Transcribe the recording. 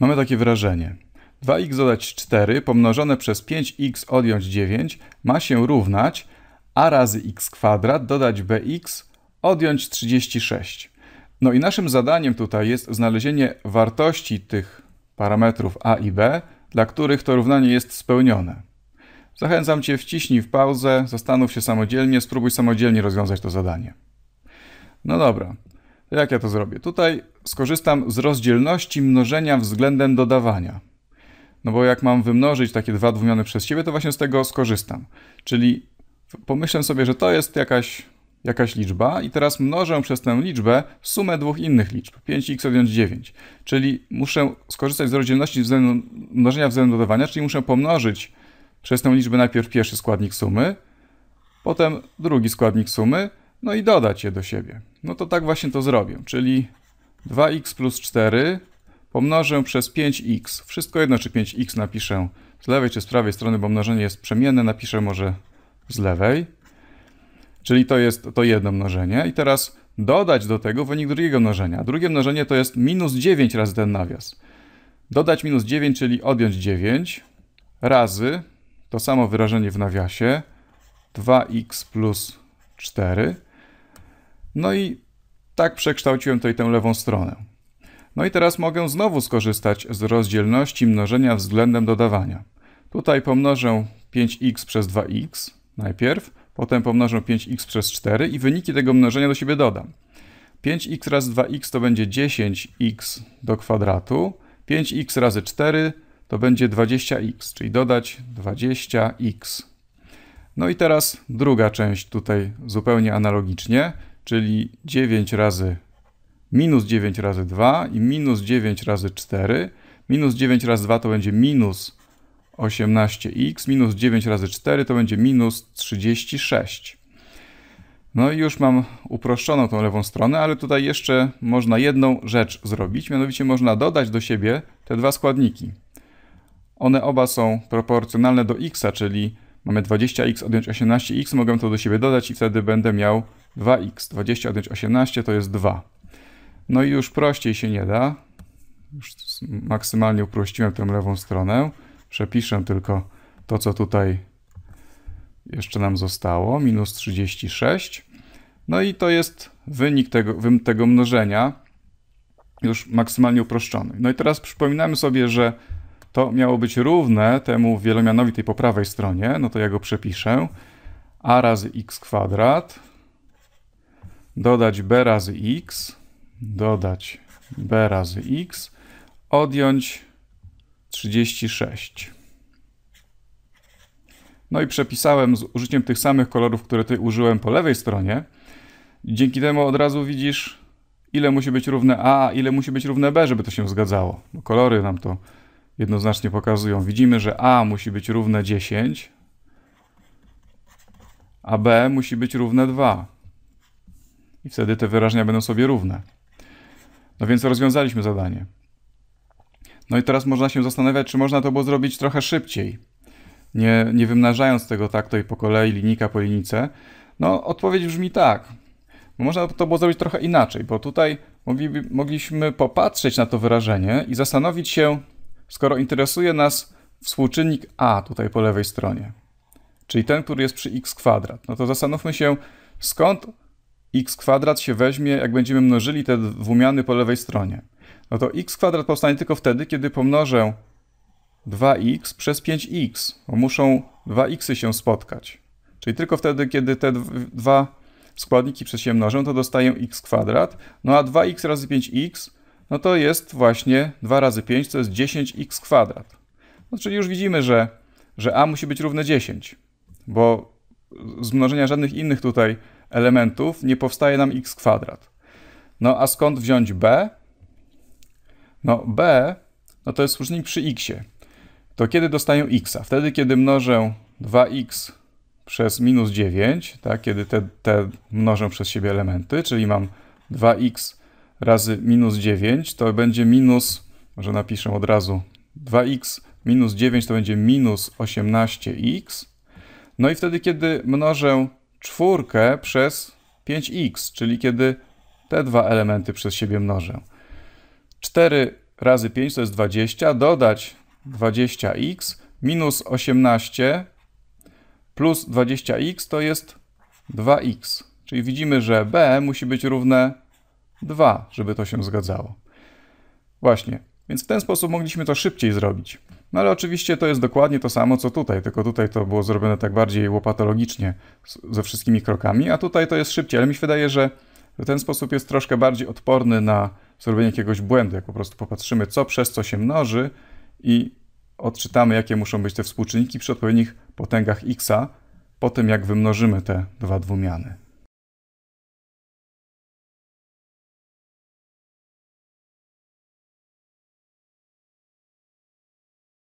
Mamy takie wrażenie. 2x dodać 4 pomnożone przez 5x odjąć 9 ma się równać a razy x kwadrat dodać bx odjąć 36. No i naszym zadaniem tutaj jest znalezienie wartości tych parametrów a i b, dla których to równanie jest spełnione. Zachęcam Cię, wciśnij w pauzę, zastanów się samodzielnie, spróbuj samodzielnie rozwiązać to zadanie. No dobra, jak ja to zrobię? Tutaj skorzystam z rozdzielności mnożenia względem dodawania. No bo jak mam wymnożyć takie dwa dwumiony przez siebie, to właśnie z tego skorzystam. Czyli pomyślę sobie, że to jest jakaś, jakaś liczba i teraz mnożę przez tę liczbę sumę dwóch innych liczb, 5x odjąć 9. Czyli muszę skorzystać z rozdzielności mnożenia względem dodawania, czyli muszę pomnożyć przez tę liczbę najpierw pierwszy składnik sumy, potem drugi składnik sumy, no i dodać je do siebie. No to tak właśnie to zrobię, czyli 2x plus 4 pomnożę przez 5x. Wszystko jedno, czy 5x napiszę z lewej czy z prawej strony, bo mnożenie jest przemienne, napiszę może z lewej. Czyli to jest to jedno mnożenie. I teraz dodać do tego wynik drugiego mnożenia. Drugie mnożenie to jest minus 9 razy ten nawias. Dodać minus 9, czyli odjąć 9 razy to samo wyrażenie w nawiasie 2x plus 4 no i tak przekształciłem tutaj tę lewą stronę. No i teraz mogę znowu skorzystać z rozdzielności mnożenia względem dodawania. Tutaj pomnożę 5x przez 2x najpierw, potem pomnożę 5x przez 4 i wyniki tego mnożenia do siebie dodam. 5x razy 2x to będzie 10x do kwadratu, 5x razy 4 to będzie 20x, czyli dodać 20x. No i teraz druga część tutaj zupełnie analogicznie czyli 9 razy minus 9 razy 2 i minus 9 razy 4. Minus 9 razy 2 to będzie minus 18x, minus 9 razy 4 to będzie minus 36. No i już mam uproszczoną tą lewą stronę, ale tutaj jeszcze można jedną rzecz zrobić, mianowicie można dodać do siebie te dwa składniki. One oba są proporcjonalne do x, czyli Mamy 20x odjąć 18x, mogę to do siebie dodać i wtedy będę miał 2x. 20 odjąć 18 to jest 2. No i już prościej się nie da. Już maksymalnie uprościłem tę lewą stronę. Przepiszę tylko to, co tutaj jeszcze nam zostało. Minus 36. No i to jest wynik tego, tego mnożenia już maksymalnie uproszczony. No i teraz przypominamy sobie, że to miało być równe temu wielomianowi tej po prawej stronie, no to ja go przepiszę. a razy x kwadrat, dodać b razy x, dodać b razy x, odjąć 36. No i przepisałem z użyciem tych samych kolorów, które ty użyłem po lewej stronie. Dzięki temu od razu widzisz, ile musi być równe a, ile musi być równe b, żeby to się zgadzało. Bo kolory nam to jednoznacznie pokazują. Widzimy, że a musi być równe 10, a b musi być równe 2. I wtedy te wyrażenia będą sobie równe. No więc rozwiązaliśmy zadanie. No i teraz można się zastanawiać, czy można to było zrobić trochę szybciej, nie, nie wymnażając tego tak to i po kolei, linijka po linijce. No odpowiedź brzmi tak. Można to było zrobić trochę inaczej, bo tutaj mogli, mogliśmy popatrzeć na to wyrażenie i zastanowić się, skoro interesuje nas współczynnik a tutaj po lewej stronie, czyli ten, który jest przy x kwadrat, no to zastanówmy się, skąd x kwadrat się weźmie, jak będziemy mnożyli te dwumiany po lewej stronie. No to x kwadrat powstanie tylko wtedy, kiedy pomnożę 2x przez 5x, bo muszą 2xy się spotkać. Czyli tylko wtedy, kiedy te dwa składniki przez się mnożą, to dostaję x kwadrat, no a 2x razy 5x no to jest właśnie 2 razy 5, to jest 10x kwadrat. No, czyli już widzimy, że, że a musi być równe 10, bo z mnożenia żadnych innych tutaj elementów nie powstaje nam x kwadrat. No a skąd wziąć b? No b no to jest współczynnik przy x. To kiedy dostaję x? -a? Wtedy, kiedy mnożę 2x przez minus 9, tak? kiedy te, te mnożę przez siebie elementy, czyli mam 2x razy minus 9 to będzie minus, może napiszę od razu 2x, minus 9 to będzie minus 18x. No i wtedy, kiedy mnożę czwórkę przez 5x, czyli kiedy te dwa elementy przez siebie mnożę. 4 razy 5 to jest 20, dodać 20x minus 18 plus 20x to jest 2x. Czyli widzimy, że b musi być równe dwa, żeby to się zgadzało. Właśnie, więc w ten sposób mogliśmy to szybciej zrobić. No ale oczywiście to jest dokładnie to samo co tutaj, tylko tutaj to było zrobione tak bardziej łopatologicznie ze wszystkimi krokami, a tutaj to jest szybciej, ale mi się wydaje, że ten sposób jest troszkę bardziej odporny na zrobienie jakiegoś błędu, jak po prostu popatrzymy co przez co się mnoży i odczytamy jakie muszą być te współczynniki przy odpowiednich potęgach x'a po tym jak wymnożymy te dwa dwumiany.